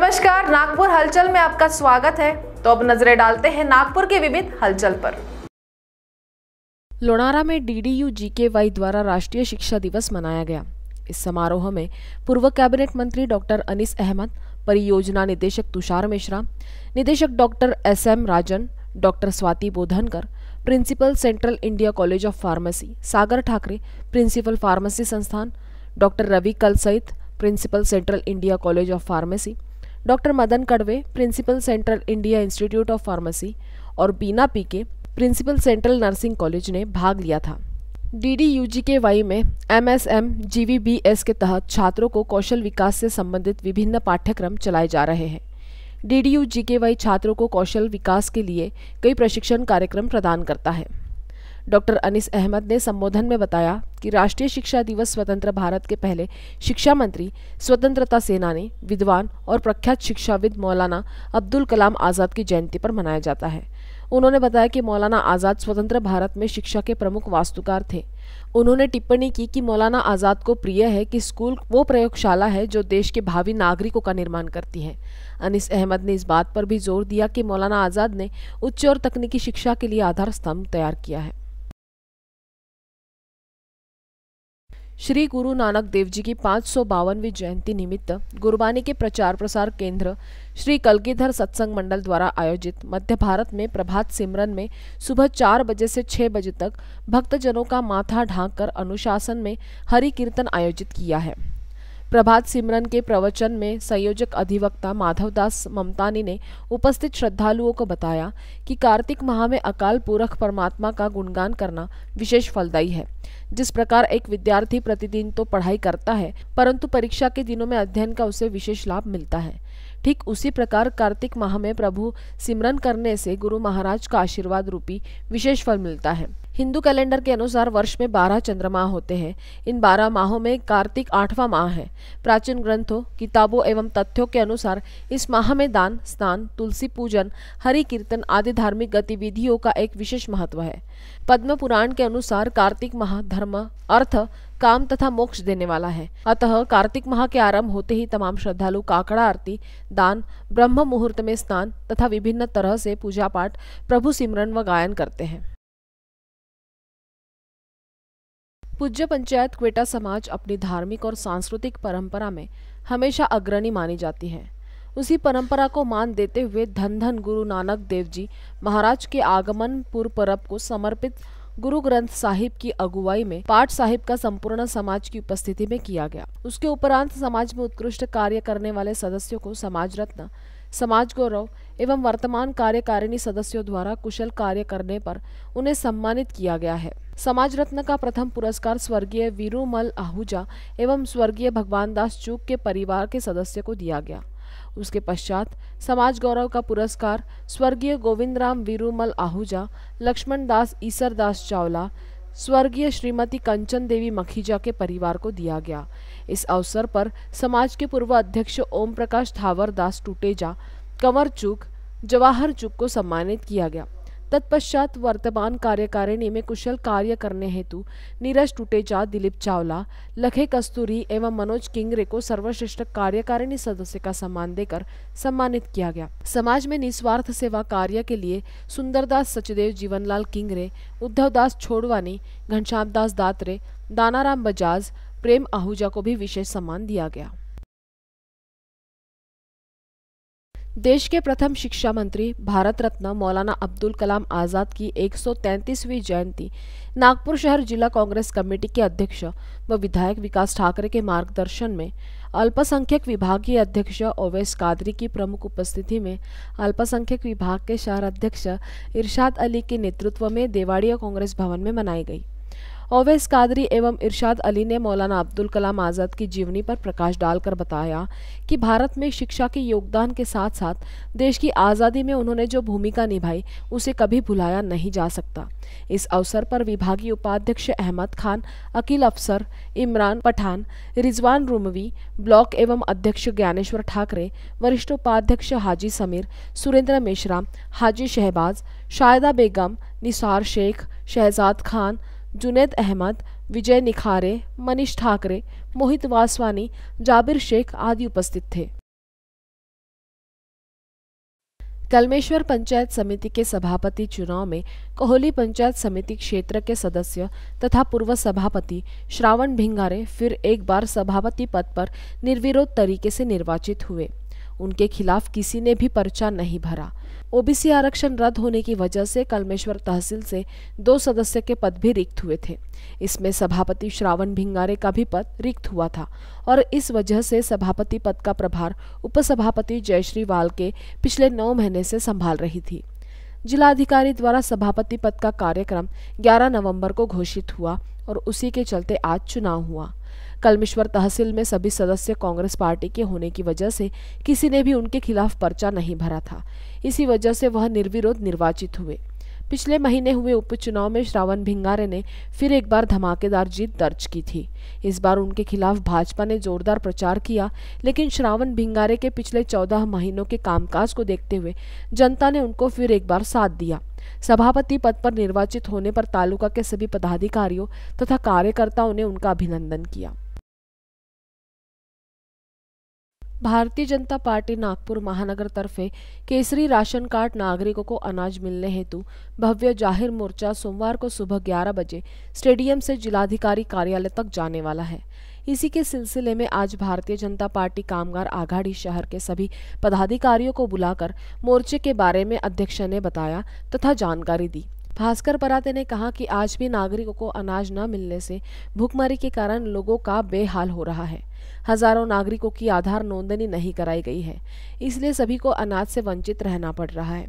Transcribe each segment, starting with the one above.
नमस्कार नागपुर हलचल में आपका स्वागत है तो अब नजरें डालते हैं नागपुर के विविध हलचल पर लोनारा में डीडीयू जीकेवाई द्वारा राष्ट्रीय शिक्षा दिवस मनाया गया इस समारोह में पूर्व कैबिनेट मंत्री डॉक्टर अनिस अहमद परियोजना निदेशक तुषार मिश्रा निदेशक doctor S M Rajan doctor Swati Bodhankar principal Central India College of Pharmacy Sagar Thakre principal pharmacy संस्थान डॉक्टर रवि कल सहित principal Central India College of Pharmacy doctor Madan Kadwe principal Central India Institute of Pharmacy और Bina P K principal Central Nursing College ने भाग लिया था D D you ji K Y में M S M G V B S के तहत छात्रों को कौशल विकास से संबंधित विभिन्न पाठ्यक्रम चलाए जा रहे हैं D D you ji K Y छात्रों को कौशल विकास के लिए कई प्रशिक्षण कार्यक्रम प्रदान करता है डॉक्टर अनिस अहमद ने संबोधन में बताया कि राष्ट्रीय शिक्षा दिवस स्वतंत्र भारत के पहले शिक्षा मंत्री स्वतंत्रता सेनानी विद्वान और प्रख्यात शिक्षाविद मौलाना अब्दुल कलाम आज़ाद की जयंती पर मनाया जाता है उन्होंने बताया कि मौलाना आज़ाद स्वतंत्र भारत में शिक्षा के प्रमुख वास्तुकार थे उन्होंने टिप्पणी की कि मौलाना आज़ाद को प्रिय है कि स्कूल वो प्रयोगशाला है जो देश के भावी नागरिकों का निर्माण करती है अनिस अहमद ने इस बात पर भी जोर दिया कि मौलाना आज़ाद ने उच्च और तकनीकी शिक्षा के लिए आधार स्तंभ तैयार किया है श्री गुरु नानक देव जी की पाँच सौ बावनवीं जयंती निमित्त गुरबानी के प्रचार प्रसार केंद्र श्री कलगीधर सत्संग मंडल द्वारा आयोजित मध्य भारत में प्रभात सिमरन में सुबह चार बजे से छः बजे तक भक्तजनों का माथा ढाँक कर अनुशासन में हरि कीर्तन आयोजित किया है प्रभात सिमरन के प्रवचन में संयोजक अधिवक्ता माधवदास ममतानी ने उपस्थित श्रद्धालुओं को बताया कि कार्तिक माह में अकाल पुरख परमात्मा का गुणगान करना विशेष फलदायी है जिस प्रकार एक विद्यार्थी प्रतिदिन तो पढ़ाई करता है परंतु परीक्षा के दिनों में अध्ययन का उसे विशेष लाभ मिलता है ठीक उसी प्रकार कार्तिक माह में प्रभु सिमरन करने से गुरु महाराज का आशीर्वाद रूपी विशेष फल मिलता है हिंदू कैलेंडर के अनुसार वर्ष में बारह चंद्रमा होते हैं इन बारह माहों में कार्तिक आठवां माह है प्राचीन ग्रंथों किताबों एवं तथ्यों के अनुसार इस माह में दान स्नान तुलसी पूजन हरि कीर्तन आदि धार्मिक गतिविधियों का एक विशेष महत्व है पद्म पुराण के अनुसार कार्तिक माह धर्म अर्थ काम तथा मोक्ष देने वाला है अतः कार्तिक माह के आरंभ होते ही तमाम श्रद्धालु काकड़ा आरती दान ब्रह्म मुहूर्त में स्नान तथा विभिन्न तरह से पूजा पाठ प्रभु सिमरन व गायन करते हैं पूज्य पंचायत क्वेटा समाज अपनी धार्मिक और सांस्कृतिक परंपरा में हमेशा अग्रणी मानी जाती है उसी परंपरा को मान देते हुए धन धन गुरु नानक देव जी महाराज के आगमन पूर्व परब को समर्पित गुरु ग्रंथ साहिब की अगुवाई में पाठ साहिब का संपूर्ण समाज की उपस्थिति में किया गया उसके उपरांत समाज में उत्कृष्ट कार्य करने वाले सदस्यों को समाज रत्न समाज गौरव एवं वर्तमान कार्यकारिणी सदस्यों द्वारा कुशल कार्य करने पर उन्हें सम्मानित किया गया है समाज रत्न का प्रथम पुरस्कार स्वर्गीय वीरूमल आहूजा एवं स्वर्गीय भगवान दास चूक के परिवार के सदस्य को दिया गया उसके पश्चात समाज गौरव का पुरस्कार स्वर्गीय गोविंद राम वीरूमल आहूजा लक्ष्मण दास ईसर दास चावला स्वर्गीय श्रीमती कंचन देवी मखीजा के परिवार को दिया गया इस अवसर पर समाज के पूर्व अध्यक्ष ओम प्रकाश थावर दास टुटेजा कंवर चुक जवाहर चुक को सम्मानित किया गया तत्पश्चात वर्तमान कार्यकारिणी में कुशल कार्य करने हेतु नीरज टुटेजा दिलीप चावला लखे कस्तूरी एवं मनोज किंगरे को सर्वश्रेष्ठ कार्यकारिणी सदस्य का सम्मान देकर सम्मानित किया गया समाज में निस्वार्थ सेवा कार्य के लिए सुंदरदास सचदेव जीवनलाल किंगरे उद्धव दास छोड़वानी घनश्याम दास दात्रे दानाराम बजाज प्रेम आहूजा को भी विशेष सम्मान दिया गया देश के प्रथम शिक्षा मंत्री भारत रत्न मौलाना अब्दुल कलाम आज़ाद की 133वीं जयंती नागपुर शहर जिला कांग्रेस कमेटी के अध्यक्ष व विधायक विकास ठाकरे के मार्गदर्शन में अल्पसंख्यक विभागीय अध्यक्ष ओवैस कादरी की प्रमुख उपस्थिति में अल्पसंख्यक विभाग के शहर अध्यक्ष इरशाद अली के नेतृत्व में देवाड़िया कांग्रेस भवन में मनाई गई ओवैस कादरी एवं इरशाद अली ने मौलाना अब्दुल कलाम आज़ाद की जीवनी पर प्रकाश डालकर बताया कि भारत में शिक्षा के योगदान के साथ साथ देश की आज़ादी में उन्होंने जो भूमिका निभाई उसे कभी भुलाया नहीं जा सकता इस अवसर पर विभागीय उपाध्यक्ष अहमद खान अकील अफसर इमरान पठान रिजवान रूमवी ब्लॉक एवं अध्यक्ष ज्ञानेश्वर ठाकरे वरिष्ठ उपाध्यक्ष हाजी समीर सुरेंद्र मिश्रा हाजी शहबाज शायदा बेगम निसार शेख शहजाद खान जुनेद अहमद विजय निखारे मनीष ठाकरे मोहित वासवानी जाबिर शेख आदि उपस्थित थे कलमेश्वर पंचायत समिति के सभापति चुनाव में कोहली पंचायत समिति क्षेत्र के सदस्य तथा पूर्व सभापति श्रावण भिंगारे फिर एक बार सभापति पद पर निर्विरोध तरीके से निर्वाचित हुए उनके खिलाफ किसी ने भी पर्चा नहीं भरा ओबीसी आरक्षण रद्द होने की वजह से कलमेश्वर तहसील से दो सदस्य के पद भी रिक्त हुए थे इसमें सभापति श्रावण भिंगारे का भी पद रिक्त हुआ था और इस वजह से सभापति पद का प्रभार उपसभापति जयश्री वाल के पिछले नौ महीने से संभाल रही थी जिलाधिकारी द्वारा सभापति पद का कार्यक्रम 11 नवंबर को घोषित हुआ और उसी के चलते आज चुनाव हुआ कलमेश्वर तहसील में सभी सदस्य कांग्रेस पार्टी के होने की वजह से किसी ने भी उनके खिलाफ पर्चा नहीं भरा था इसी वजह से वह निर्विरोध निर्वाचित हुए पिछले महीने हुए उपचुनाव में श्रावण भिंगारे ने फिर एक बार धमाकेदार जीत दर्ज की थी इस बार उनके खिलाफ भाजपा ने जोरदार प्रचार किया लेकिन श्रावण भिंगारे के पिछले चौदह महीनों के कामकाज को देखते हुए जनता ने उनको फिर एक बार साथ दिया सभापति पद पर निर्वाचित होने पर तालुका के सभी पदाधिकारियों तथा कार्यकर्ताओं ने उनका अभिनंदन किया भारतीय जनता पार्टी नागपुर महानगर तर्फे केसरी राशन कार्ड नागरिकों को अनाज मिलने हेतु भव्य जाहिर मोर्चा सोमवार को सुबह 11 बजे स्टेडियम से जिलाधिकारी कार्यालय तक जाने वाला है इसी के सिलसिले में आज भारतीय जनता पार्टी कामगार आघाड़ी शहर के सभी पदाधिकारियों को बुलाकर मोर्चे के बारे में अध्यक्ष ने बताया तथा जानकारी दी भास्कर पराते ने कहा कि आज भी नागरिकों को अनाज न मिलने से भूखमरी के कारण लोगों का बेहाल हो रहा है हजारों नागरिकों की आधार नोंदनी नहीं कराई गई है इसलिए सभी को अनाज से वंचित रहना पड़ रहा है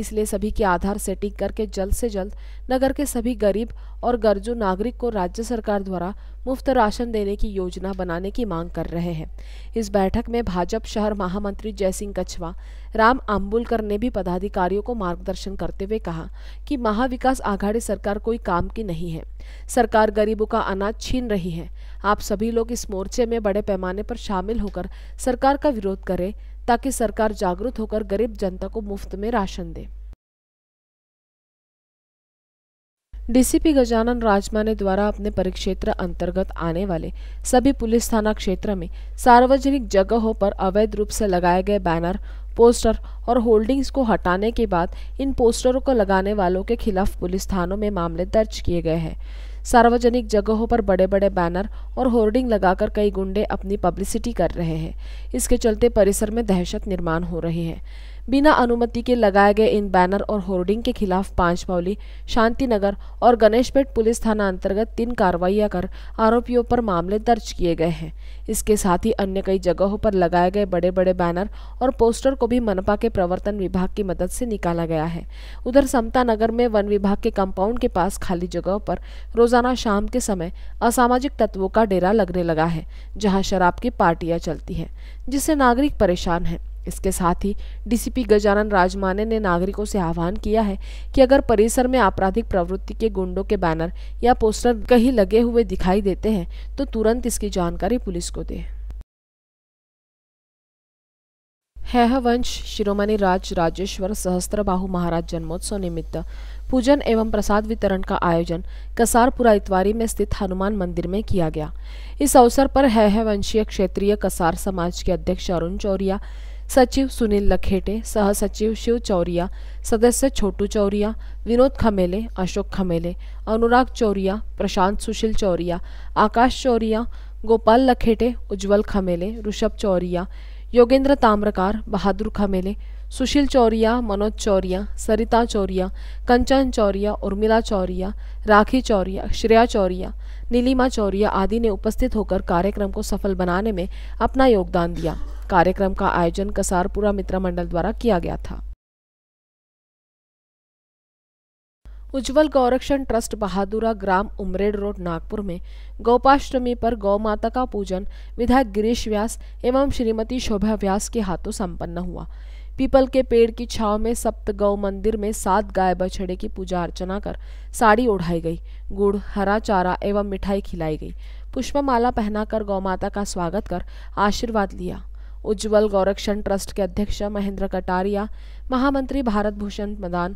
इसलिए सभी की आधार सेटिंग करके जल्द से जल्द नगर के सभी गरीब और गरजू नागरिक को राज्य सरकार द्वारा मुफ्त राशन देने की योजना बनाने की मांग कर रहे हैं इस बैठक में भाजपा शहर महामंत्री जयसिंह कछवा राम आम्बुलकर ने भी पदाधिकारियों को मार्गदर्शन करते हुए कहा कि महाविकास आघाड़ी सरकार कोई काम की नहीं है सरकार गरीबों का अनाज छीन रही है आप सभी लोग इस मोर्चे में बड़े पैमाने पर शामिल होकर सरकार का विरोध करें ताकि सरकार जागरूक होकर गरीब जनता को मुफ्त में राशन दे डीसीपी गजानन राजमाने द्वारा अपने परिक्षेत्र अंतर्गत आने वाले सभी पुलिस थाना क्षेत्र में सार्वजनिक जगहों पर अवैध रूप से लगाए गए बैनर पोस्टर और होल्डिंग्स को हटाने के बाद इन पोस्टरों को लगाने वालों के खिलाफ पुलिस थानों में मामले दर्ज किए गए हैं सार्वजनिक जगहों पर बड़े बड़े बैनर और होर्डिंग लगाकर कई गुंडे अपनी पब्लिसिटी कर रहे हैं इसके चलते परिसर में दहशत निर्माण हो रही है बिना अनुमति के लगाए गए इन बैनर और होर्डिंग के खिलाफ शांति शांतिनगर और गणेशपेट पुलिस थाना अंतर्गत तीन कार्रवाइयां कर आरोपियों पर मामले दर्ज किए गए हैं इसके साथ ही अन्य कई जगहों पर लगाए गए बड़े बड़े बैनर और पोस्टर को भी मनपा के प्रवर्तन विभाग की मदद से निकाला गया है उधर समता नगर में वन विभाग के कंपाउंड के पास खाली जगहों पर रोजाना शाम के समय असामाजिक तत्वों का डेरा लगने लगा है जहां शराब की पार्टियां चलती हैं जिससे नागरिक परेशान हैं इसके साथ ही डीसीपी गजानन राजमाने ने नागरिकों से आह्वान किया है कि अगर परिसर में आपराधिक प्रवृत्ति के गुंडों के बैनर या पोस्टर कहीं लगे हुए दिखाई देते हैं तो तुरंत इसकी जानकारी पुलिस को दे हैह वंश शिरोमणि राज राजेश्वर सहस्त्रबाहु महाराज जन्मोत्सव निमित्त पूजन एवं प्रसाद वितरण का आयोजन कसारपुरा इतवारी में स्थित हनुमान मंदिर में किया गया इस अवसर पर है वंशीय क्षेत्रीय कसार समाज के अध्यक्ष अरुण चौरिया सचिव सुनील लखेटे सह सचिव शिव चौरिया सदस्य छोटू चौरिया विनोद खमेले अशोक खमेले अनुराग चौरिया प्रशांत सुशील चौरिया आकाश चौरिया गोपाल लखेटे उज्जवल खमेले ऋषभ चौरिया योगेंद्र ताम्रकार बहादुर खमेले सुशील चौरिया मनोज चौरिया सरिता चौरिया कंचन चौरिया उर्मिला चौरिया राखी चौरिया श्रेया चौरिया नीलिमा चौरिया आदि ने उपस्थित होकर कार्यक्रम को सफल बनाने में अपना योगदान दिया कार्यक्रम का आयोजन कसारपुरा मित्र मंडल द्वारा किया गया था उज्जवल गौरक्षण ट्रस्ट बहादुरा ग्राम उमरेड रोड नागपुर में गौपाष्टमी पर गौ माता का पूजन विधायक गिरीश व्यास एवं श्रीमती शोभा व्यास के हाथों संपन्न हुआ पीपल के पेड़ की छाव में सप्त गौ मंदिर में सात गाय बछड़े की पूजा अर्चना कर साड़ी ओढ़ाई गई गुड़ हरा चारा एवं मिठाई खिलाई गई पुष्पमाला पहनाकर गौ माता का स्वागत कर आशीर्वाद लिया उज्ज्वल गौरक्षण ट्रस्ट के अध्यक्ष महेंद्र कटारिया महामंत्री भारत भूषण मदान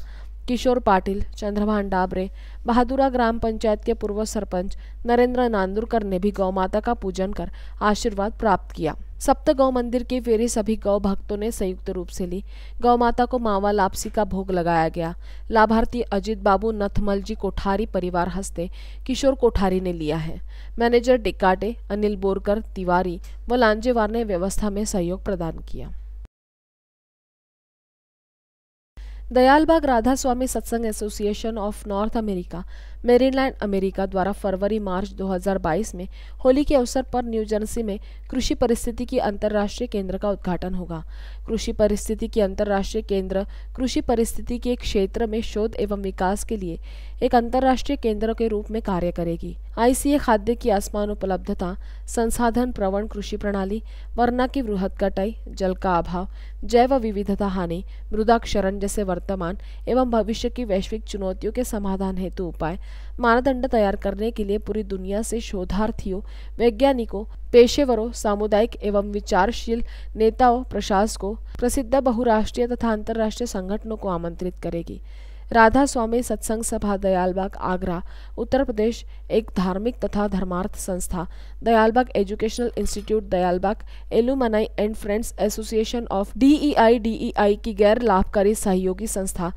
किशोर पाटिल चंद्रभान डाबरे बहादुरा ग्राम पंचायत के पूर्व सरपंच नरेंद्र नांदुरकर ने भी गौ माता का पूजन कर आशीर्वाद प्राप्त किया सप्त गौ मंदिर के फेरे सभी गौ भक्तों ने संयुक्त रूप से ली गौ माता को मावा लापसी का भोग लगाया गया लाभार्थी अजित बाबू नथमल जी कोठारी परिवार हस्ते किशोर कोठारी ने लिया है मैनेजर डिकाटे अनिल बोरकर तिवारी व लांजेवार ने व्यवस्था में सहयोग प्रदान किया Dayalbagh Radha Swami Satsang association of North America Maryland America द्वारा फरवरी मार्च 2022 में होली के अवसर पर न्यू जर्सी में कृषि परिस्थिति की अंतर्राष्ट्रीय केंद्र का उद्घाटन होगा कृषि परिस्थिति की अंतर्राष्ट्रीय केंद्र कृषि परिस्थिति के क्षेत्र में शोध एवं विकास के लिए एक अंतर्राष्ट्रीय केंद्र के रूप में कार्य करेगी आईसीए खाद्य की आसमान उपलब्धता संसाधन प्रवण कृषि प्रणाली वरना की वृहद कटाई जल का अभाव जैव विविधता हानि मृदा क्षरण जैसे वर्तमान एवं भविष्य की वैश्विक चुनौतियों के समाधान हेतु उपाय मानदंड तैयार करने के लिए पूरी दुनिया से शोधार्थियों वैज्ञानिकों पेशेवरों सामुदायिक एवं विचारशील नेताओं प्रशासकों प्रसिद्ध बहुराष्ट्रीय तथा अंतर्राष्ट्रीय संगठनों को आमंत्रित करेगी राधा स्वामी सत्संग सभा दयालबाग आगरा उत्तर प्रदेश एक धार्मिक तथा धर्मार्थ संस्था Dayalbagh educational institute Dayalbagh alumni and friends association of DEI DEI e e की गैर लाभकारी सहयोगी संस्था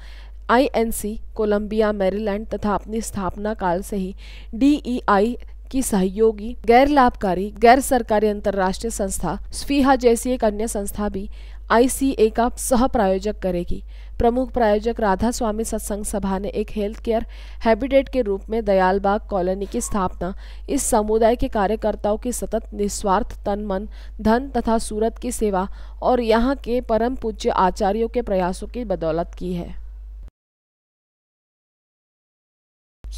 आईएनसी कोलंबिया मैरीलैंड तथा अपनी स्थापना काल से ही डीईआई e की सहयोगी गैर लाभकारी गैर सरकारी अंतर्राष्ट्रीय संस्था स्फीहा जैसी एक अन्य संस्था भी आईसीए का सह प्रायोजक करेगी प्रमुख प्रायोजक राधा स्वामी सत्संग सभा ने एक हेल्थ केयर हैबिटेट के रूप में दयालबाग कॉलोनी की स्थापना इस समुदाय के कार्यकर्ताओं की सतत निस्वार्थ तन मन धन तथा सूरत की सेवा और यहाँ के परम पूज्य आचार्यों के प्रयासों की बदौलत की है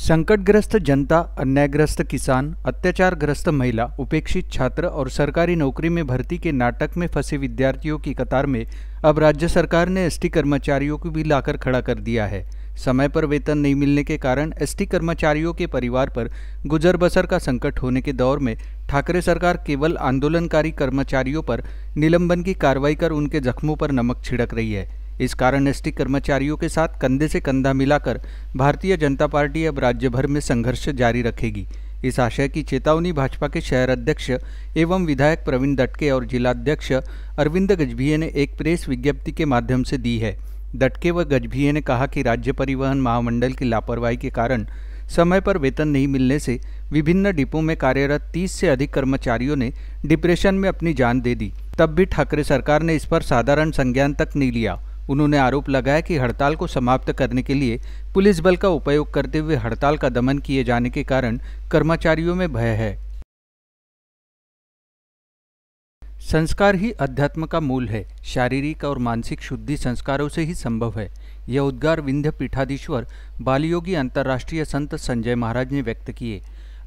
संकटग्रस्त जनता अन्यायग्रस्त किसान अत्याचारग्रस्त महिला उपेक्षित छात्र और सरकारी नौकरी में भर्ती के नाटक में फंसे विद्यार्थियों की कतार में अब राज्य सरकार ने एसटी कर्मचारियों को भी लाकर खड़ा कर दिया है समय पर वेतन नहीं मिलने के कारण एसटी कर्मचारियों के परिवार पर गुजर बसर का संकट होने के दौर में ठाकरे सरकार केवल आंदोलनकारी कर्मचारियों पर निलंबन की कार्रवाई कर उनके जख्मों पर नमक छिड़क रही है इस कारण एसटी कर्मचारियों के साथ कंधे से कंधा मिलाकर भारतीय जनता पार्टी अब राज्य भर में संघर्ष जारी रखेगी इस आशय की चेतावनी भाजपा के शहर अध्यक्ष एवं विधायक प्रवीण दटके और जिलाध्यक्ष अरविंद गजभिये ने एक प्रेस विज्ञप्ति के माध्यम से दी है दटके व गजभिये ने कहा कि राज्य परिवहन महामंडल की लापरवाही के कारण समय पर वेतन नहीं मिलने से विभिन्न डिपो में कार्यरत तीस से अधिक कर्मचारियों ने डिप्रेशन में अपनी जान दे दी तब भी ठाकरे सरकार ने इस पर साधारण संज्ञान तक नहीं लिया उन्होंने आरोप लगाया कि हड़ताल को समाप्त करने के लिए पुलिस बल का उपयोग करते हुए हड़ताल का दमन किए जाने के कारण कर्मचारियों में भय है संस्कार ही अध्यात्म का मूल है शारीरिक और मानसिक शुद्धि संस्कारों से ही संभव है यह उद्गार विंध्य पीठाधीश्वर बालयोगी अंतर्राष्ट्रीय संत संजय महाराज ने व्यक्त किए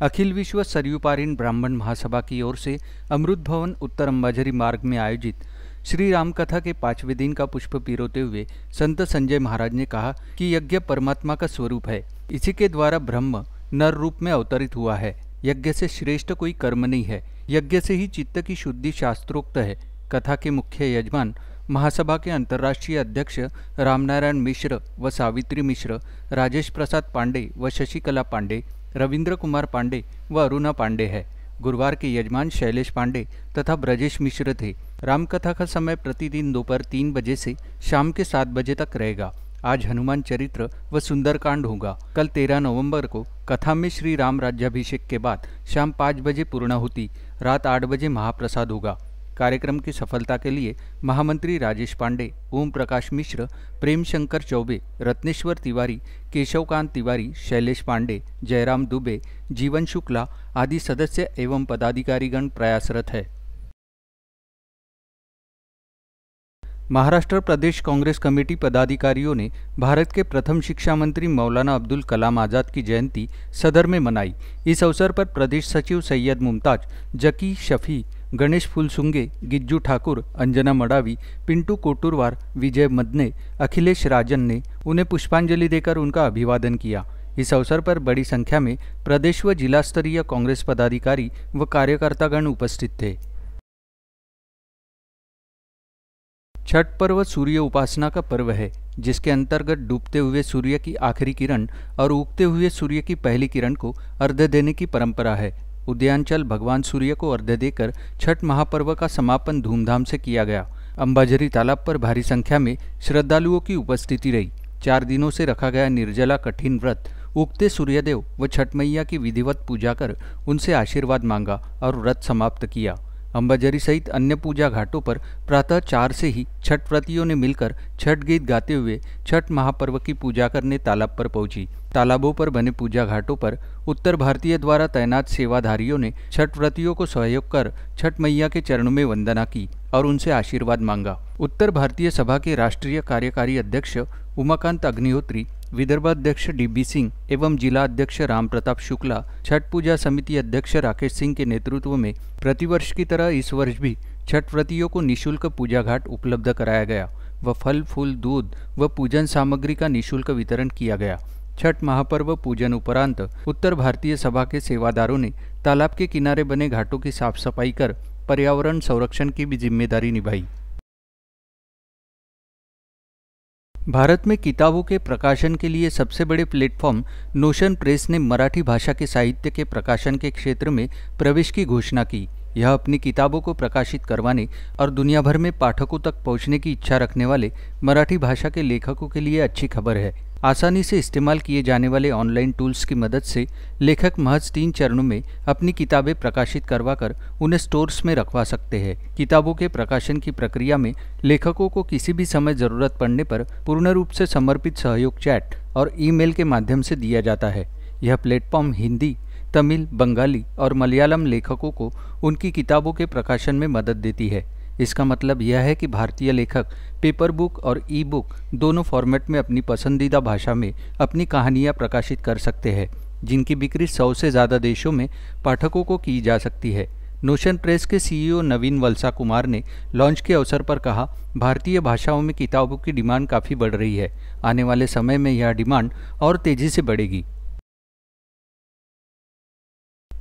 अखिल विश्व सरयुपारीन ब्राह्मण महासभा की ओर से अमृत भवन उत्तर अम्बाझरी मार्ग में आयोजित श्री राम कथा के पांचवें दिन का पुष्प पीरोते हुए संत संजय महाराज ने कहा कि यज्ञ परमात्मा का स्वरूप है इसी के द्वारा ब्रह्म नर रूप में अवतरित हुआ है यज्ञ से श्रेष्ठ कोई कर्म नहीं है यज्ञ से ही चित्त की शुद्धि शास्त्रोक्त है कथा के मुख्य यजमान महासभा के अंतर्राष्ट्रीय अध्यक्ष रामनारायण मिश्र व सावित्री मिश्र राजेश प्रसाद पांडे व शशिकला पांडे रविंद्र कुमार पांडे व अरुणा पांडे है गुरुवार के यजमान शैलेश पांडे तथा ब्रजेश मिश्र थे रामकथा का समय प्रतिदिन दोपहर तीन बजे से शाम के सात बजे तक रहेगा आज हनुमान चरित्र व सुंदरकांड होगा कल तेरह नवंबर को कथा में श्री राम राज्याभिषेक के बाद शाम पाँच बजे पूर्ण होती रात आठ बजे महाप्रसाद होगा कार्यक्रम की सफलता के लिए महामंत्री राजेश पांडे ओम प्रकाश मिश्र प्रेम शंकर चौबे रत्नेश्वर तिवारी केशवकांत तिवारी शैलेश पांडे जयराम दुबे जीवन शुक्ला आदि सदस्य एवं पदाधिकारीगण प्रयासरत है महाराष्ट्र प्रदेश कांग्रेस कमेटी पदाधिकारियों ने भारत के प्रथम शिक्षा मंत्री मौलाना अब्दुल कलाम आज़ाद की जयंती सदर में मनाई इस अवसर पर प्रदेश सचिव सैयद मुमताज जकी शफी गणेश फुलसुंगे गिज्जू ठाकुर अंजना मडावी पिंटू कोटुरवार विजय मदने अखिलेश राजन ने उन्हें पुष्पांजलि देकर उनका अभिवादन किया इस अवसर पर बड़ी संख्या में प्रदेश व जिला स्तरीय कांग्रेस पदाधिकारी व कार्यकर्तागण उपस्थित थे छठ पर्व सूर्य उपासना का पर्व है जिसके अंतर्गत डूबते हुए सूर्य की आखिरी किरण और उगते हुए सूर्य की पहली किरण को अर्ध्य देने की परंपरा है उद्यांचल भगवान सूर्य को अर्ध्य देकर छठ महापर्व का समापन धूमधाम से किया गया अंबाझरी तालाब पर भारी संख्या में श्रद्धालुओं की उपस्थिति रही चार दिनों से रखा गया निर्जला कठिन व्रत उगते सूर्यदेव व छठ मैया की विधिवत पूजा कर उनसे आशीर्वाद मांगा और व्रत समाप्त किया अम्बाजरी सहित अन्य पूजा घाटों पर प्रातः चार से ही छठ व्रतियों ने मिलकर छठ गीत गाते हुए छठ महापर्व की पूजा करने तालाब पर पहुंची तालाबों पर बने पूजा घाटों पर उत्तर भारतीय द्वारा तैनात सेवाधारियों ने छठ व्रतियों को सहयोग कर छठ मैया के चरणों में वंदना की और उनसे आशीर्वाद मांगा उत्तर भारतीय सभा के राष्ट्रीय कार्यकारी अध्यक्ष उमाकांत अग्निहोत्री विदर्भाध्यक्ष डीबी सिंह एवं जिला अध्यक्ष राम प्रताप शुक्ला छठ पूजा समिति अध्यक्ष राकेश सिंह के नेतृत्व में प्रतिवर्ष की तरह इस वर्ष भी छठ व्रतियों को निशुल्क पूजा घाट उपलब्ध कराया गया व फल फूल दूध व पूजन सामग्री का निशुल्क वितरण किया गया छठ महापर्व पूजन उपरांत उत्तर भारतीय सभा के सेवादारों ने तालाब के किनारे बने घाटों की साफ सफाई कर पर्यावरण संरक्षण की भी जिम्मेदारी निभाई भारत में किताबों के प्रकाशन के लिए सबसे बड़े प्लेटफॉर्म नोशन प्रेस ने मराठी भाषा के साहित्य के प्रकाशन के क्षेत्र में प्रवेश की घोषणा की यह अपनी किताबों को प्रकाशित करवाने और दुनिया भर में पाठकों तक पहुंचने की इच्छा रखने वाले मराठी भाषा के लेखकों के लिए अच्छी खबर है आसानी से इस्तेमाल किए जाने वाले ऑनलाइन टूल्स की मदद से लेखक महज तीन चरणों में अपनी किताबें प्रकाशित करवा कर उन्हें स्टोर्स में रखवा सकते हैं किताबों के प्रकाशन की प्रक्रिया में लेखकों को किसी भी समय ज़रूरत पड़ने पर पूर्ण रूप से समर्पित सहयोग चैट और ईमेल के माध्यम से दिया जाता है यह प्लेटफॉर्म हिंदी तमिल बंगाली और मलयालम लेखकों को उनकी किताबों के प्रकाशन में मदद देती है इसका मतलब यह है कि भारतीय लेखक पेपर बुक और ई बुक दोनों फॉर्मेट में अपनी पसंदीदा भाषा में अपनी कहानियाँ प्रकाशित कर सकते हैं जिनकी बिक्री सौ से ज़्यादा देशों में पाठकों को की जा सकती है नोशन प्रेस के सीईओ e नवीन वलसा कुमार ने लॉन्च के अवसर पर कहा भारतीय भाषाओं में किताबों की डिमांड काफ़ी बढ़ रही है आने वाले समय में यह डिमांड और तेज़ी से बढ़ेगी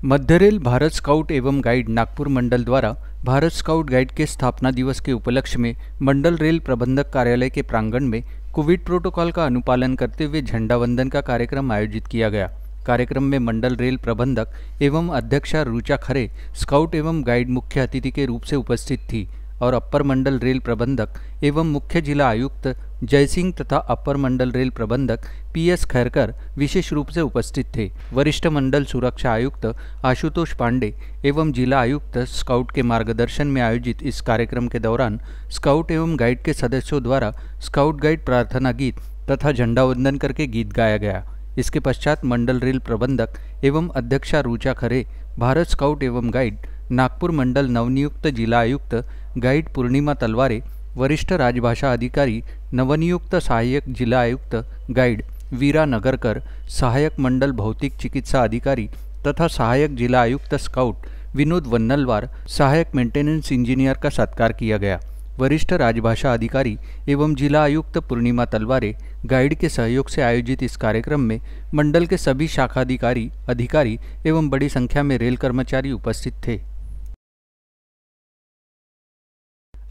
मध्य रेल भारत स्काउट एवं गाइड नागपुर मंडल द्वारा भारत स्काउट गाइड के स्थापना दिवस के उपलक्ष्य में मंडल रेल प्रबंधक कार्यालय के प्रांगण में कोविड प्रोटोकॉल का अनुपालन करते हुए झंडा वंदन का कार्यक्रम आयोजित किया गया कार्यक्रम में मंडल रेल प्रबंधक एवं अध्यक्षा रुचा खरे स्काउट एवं गाइड मुख्य अतिथि के रूप से उपस्थित थी और अपर मंडल रेल प्रबंधक एवं मुख्य जिला आयुक्त जयसिंह तथा अपर मंडल रेल प्रबंधक पीएस खैरकर विशेष रूप से उपस्थित थे वरिष्ठ मंडल सुरक्षा आयुक्त आशुतोष पांडे एवं जिला आयुक्त स्काउट के मार्गदर्शन में आयोजित इस कार्यक्रम के दौरान स्काउट एवं गाइड के सदस्यों द्वारा स्काउट गाइड प्रार्थना गीत तथा झंडा वंदन करके गीत गाया गया इसके पश्चात मंडल रेल प्रबंधक एवं अध्यक्षा रुचा खरे भारत स्काउट एवं गाइड नागपुर मंडल नवनियुक्त जिला आयुक्त गाइड पूर्णिमा तलवारे वरिष्ठ राजभाषा अधिकारी नवनियुक्त सहायक जिला आयुक्त गाइड वीरा नगरकर सहायक मंडल भौतिक चिकित्सा अधिकारी तथा सहायक जिला आयुक्त स्काउट विनोद वन्नलवार सहायक मेंटेनेंस इंजीनियर का सत्कार किया गया वरिष्ठ राजभाषा अधिकारी एवं जिला आयुक्त पूर्णिमा तलवारे गाइड के सहयोग से आयोजित इस कार्यक्रम में मंडल के सभी शाखाधिकारी अधिकारी एवं बड़ी संख्या में रेल कर्मचारी उपस्थित थे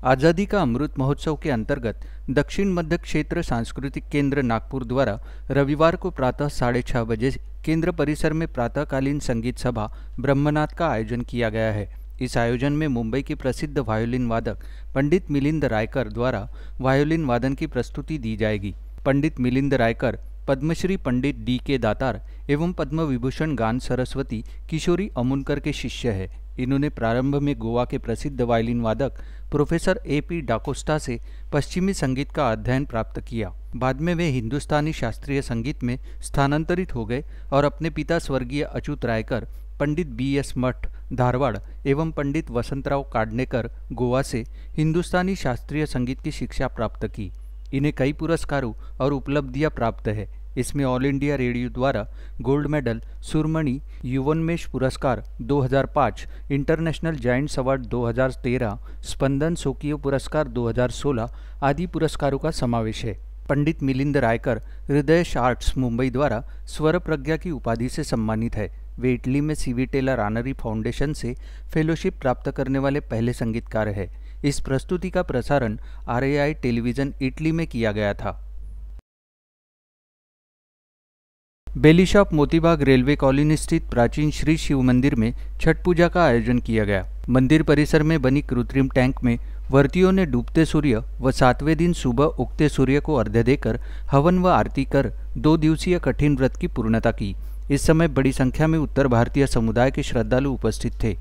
आज़ादी का अमृत महोत्सव के अंतर्गत दक्षिण मध्य क्षेत्र सांस्कृतिक केंद्र नागपुर द्वारा रविवार को प्रातः साढ़े छः बजे केंद्र परिसर में प्रातःकालीन संगीत सभा ब्रह्मनाथ का आयोजन किया गया है इस आयोजन में मुंबई के प्रसिद्ध वायोलिन वादक पंडित मिलिंद रायकर द्वारा वायोलिन वादन की प्रस्तुति दी जाएगी पंडित मिलिंद रायकर पद्मश्री पंडित डी के दातार एवं पद्म विभूषण गान सरस्वती किशोरी अमुनकर के शिष्य है इन्होंने प्रारंभ में गोवा के प्रसिद्ध वायलिन वादक प्रोफेसर ए पी डाकोस्टा से पश्चिमी संगीत का अध्ययन प्राप्त किया बाद में वे हिंदुस्तानी शास्त्रीय संगीत में स्थानांतरित हो गए और अपने पिता स्वर्गीय अचूत रायकर पंडित बी एस मठ धारवाड़ एवं पंडित वसंतराव काडनेकर गोवा से हिंदुस्तानी शास्त्रीय संगीत की शिक्षा प्राप्त की इन्हें कई पुरस्कारों और उपलब्धियां प्राप्त है इसमें ऑल इंडिया रेडियो द्वारा गोल्ड मेडल सुरमणि युवनमेश पुरस्कार 2005 इंटरनेशनल जॉइंट्स अवार्ड 2013 स्पंदन सोकियो पुरस्कार 2016 आदि पुरस्कारों का समावेश है पंडित मिलिंद रायकर हृदय आर्ट्स मुंबई द्वारा स्वर प्रज्ञा की उपाधि से सम्मानित है वे इटली में सीवी टेलर आनरी फाउंडेशन से फेलोशिप प्राप्त करने वाले पहले संगीतकार है इस प्रस्तुति का प्रसारण आरएआई टेलीविज़न इटली में किया गया था बेलीशाप मोतीबाग रेलवे कॉलोनी स्थित प्राचीन श्री शिव मंदिर में छठ पूजा का आयोजन किया गया मंदिर परिसर में बनी कृत्रिम टैंक में वर्तियों ने डूबते सूर्य व सातवें दिन सुबह उगते सूर्य को अर्घ्य देकर हवन व आरती कर दो दिवसीय कठिन व्रत की पूर्णता की इस समय बड़ी संख्या में उत्तर भारतीय समुदाय के श्रद्धालु उपस्थित थे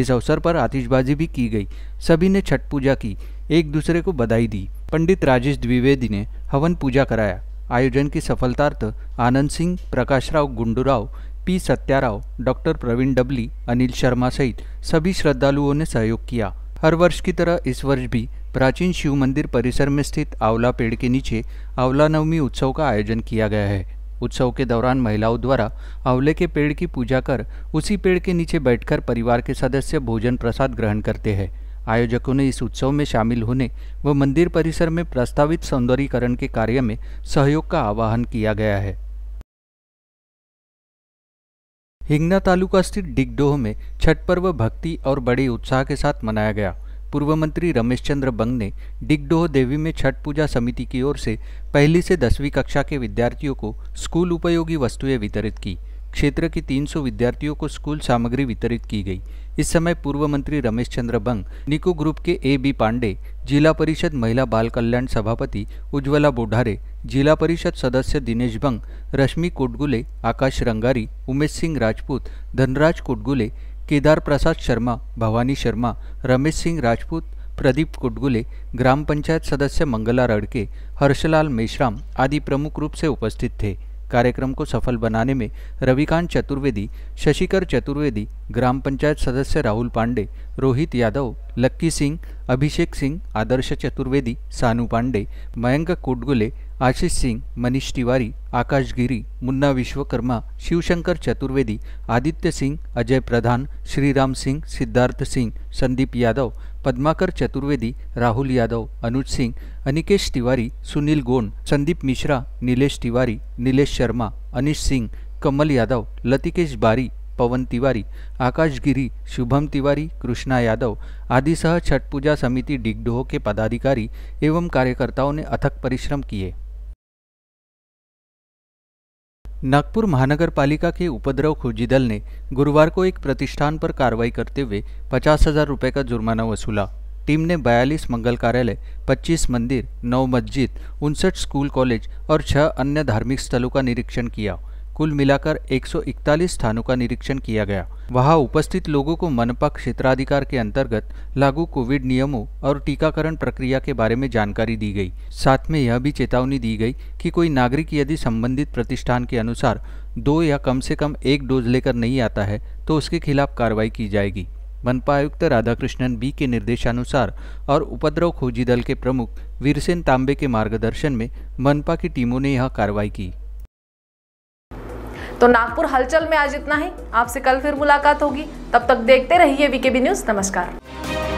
इस अवसर पर आतिशबाजी भी की गई सभी ने छठ पूजा की एक दूसरे को बधाई दी पंडित राजेश द्विवेदी ने हवन पूजा कराया आयोजन की सफलतार्थ आनंद सिंह प्रकाशराव गुंडूराव पी सत्याराव डॉक्टर प्रवीण डबली अनिल शर्मा सहित सभी श्रद्धालुओं ने सहयोग किया हर वर्ष की तरह इस वर्ष भी प्राचीन शिव मंदिर परिसर में स्थित आंवला पेड़ के नीचे आंवला नवमी उत्सव का आयोजन किया गया है उत्सव के दौरान महिलाओं द्वारा आंवले के पेड़ की पूजा कर उसी पेड़ के नीचे बैठकर परिवार के सदस्य भोजन प्रसाद ग्रहण करते हैं आयोजकों ने इस उत्सव में शामिल होने व मंदिर परिसर में प्रस्तावित सौंदर्यीकरण के कार्य में सहयोग का आह्वान किया गया है हिंगना तालुका स्थित डिगडोह में छठ पर्व भक्ति और बड़े उत्साह के साथ मनाया गया पूर्व मंत्री रमेश चंद्र बंग ने डिगडोह देवी में छठ पूजा समिति की ओर से पहली से दसवीं कक्षा के विद्यार्थियों को स्कूल उपयोगी वस्तुएं वितरित की क्षेत्र के 300 विद्यार्थियों को स्कूल सामग्री वितरित की गई इस समय पूर्व मंत्री रमेश चंद्र बंग निको ग्रुप के ए बी पांडे जिला परिषद महिला बाल कल्याण सभापति उज्ज्वला बोढारे जिला परिषद सदस्य दिनेश बंग रश्मि कोटगुले आकाश रंगारी उमेश सिंह राजपूत धनराज कोटगुले केदार प्रसाद शर्मा भवानी शर्मा रमेश सिंह राजपूत प्रदीप कुटगुले ग्राम पंचायत सदस्य मंगला रड़के हर्षलाल मेश्राम आदि प्रमुख रूप से उपस्थित थे कार्यक्रम को सफल बनाने में रविकांत चतुर्वेदी शशिकर चतुर्वेदी ग्राम पंचायत सदस्य राहुल पांडे रोहित यादव लक्की सिंह अभिषेक सिंह आदर्श चतुर्वेदी सानू पांडे मयंक कोटगुले आशीष सिंह मनीष तिवारी आकाश गिरी मुन्ना विश्वकर्मा शिवशंकर चतुर्वेदी आदित्य सिंह अजय प्रधान श्रीराम सिंह सिद्धार्थ सिंह संदीप यादव पद्माकर चतुर्वेदी राहुल यादव अनुज सिंह अनिकेश तिवारी सुनील गोंड संदीप मिश्रा निलेश तिवारी निलेश शर्मा अनिश सिंह कमल यादव लतिकेश बारी पवन तिवारी आकाश गिरी शुभम तिवारी कृष्णा यादव आदि सह छठ पूजा समिति डिगडोह के पदाधिकारी एवं कार्यकर्ताओं ने अथक परिश्रम किए नागपुर महानगर पालिका के उपद्रव खोजी दल ने गुरुवार को एक प्रतिष्ठान पर कार्रवाई करते हुए पचास हजार रुपये का जुर्माना वसूला टीम ने 42 मंगल कार्यालय 25 मंदिर नौ मस्जिद उनसठ स्कूल कॉलेज और छह अन्य धार्मिक स्थलों का निरीक्षण किया कुल मिलाकर 141 स्थानों का निरीक्षण किया गया वहां उपस्थित लोगों को मनपा क्षेत्राधिकार के अंतर्गत लागू कोविड नियमों और टीकाकरण प्रक्रिया के बारे में जानकारी दी गई साथ में यह भी चेतावनी दी गई कि कोई नागरिक यदि संबंधित प्रतिष्ठान के अनुसार दो या कम से कम एक डोज लेकर नहीं आता है तो उसके खिलाफ कार्रवाई की जाएगी मनपा आयुक्त राधाकृष्णन बी के निर्देशानुसार और उपद्रव खोजी दल के प्रमुख वीरसेन तांबे के मार्गदर्शन में मनपा की टीमों ने यह कार्रवाई की तो नागपुर हलचल में आज इतना ही आपसे कल फिर मुलाकात होगी तब तक देखते रहिए वीकेबी न्यूज़ नमस्कार